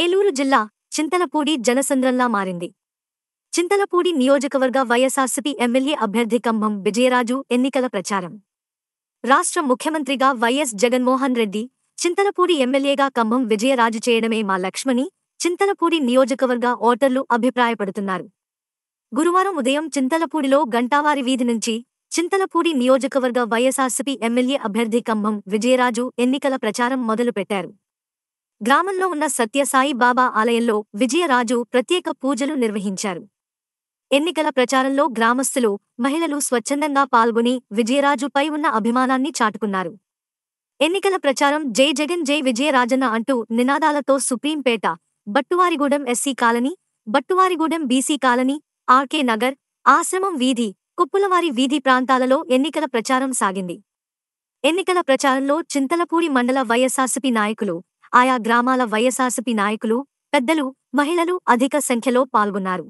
ఏలూరు జిల్లా చింతలపూడి జనసంద్రంలా మారింది చింతలపూడి నియోజకవర్గ వైఎస్ఆర్సీపీ ఎమ్మెల్యే అభ్యర్థి కంభం విజయరాజు ఎన్నికల ప్రచారం రాష్ట్ర ముఖ్యమంత్రిగా వైఎస్ జగన్మోహన్ రెడ్డి చింతలపూడి ఎమ్మెల్యేగా కంభం విజయరాజు చేయడమే మా లక్ష్మణి చింతలపూడి నియోజకవర్గ ఓటర్లు అభిప్రాయపడుతున్నారు గురువారం ఉదయం చింతలపూడిలో గంటావారి వీధి నుంచి చింతలపూడి నియోజకవర్గ వైఎస్ఆర్సీపీ ఎమ్మెల్యే అభ్యర్థి కంభం విజయరాజు ఎన్నికల ప్రచారం మొదలుపెట్టారు గ్రామంలో ఉన్న సత్యసాయి బాబా ఆలయంలో విజయరాజు ప్రత్యేక పూజలు నిర్వహించారు ఎన్నికల ప్రచారంలో గ్రామస్తులు మహిళలు స్వచ్ఛందంగా పాల్గొని విజయరాజుపై ఉన్న అభిమానాన్ని చాటుకున్నారు ఎన్నికల ప్రచారం జై జగన్ జై విజయరాజన్న అంటూ నినాదాలతో Suprimpeta Battuvarigudem SC colony Battuvarigudem BC colony RK Nagar ఆశ్రమం వీధి కుప్పులవారి వీధి ప్రాంతాలలో ఎన్నికల ప్రచారం సాగింది ఎన్నికల ప్రచారంలో చింతలపూడి మండల వైఎస్ఆర్సీపీ నాయకులు ఆయా గ్రామాల వైఎస్ఆర్సీపీ నాయకులు పెద్దలు మహిళలు అధిక సంఖ్యలో పాల్గొన్నారు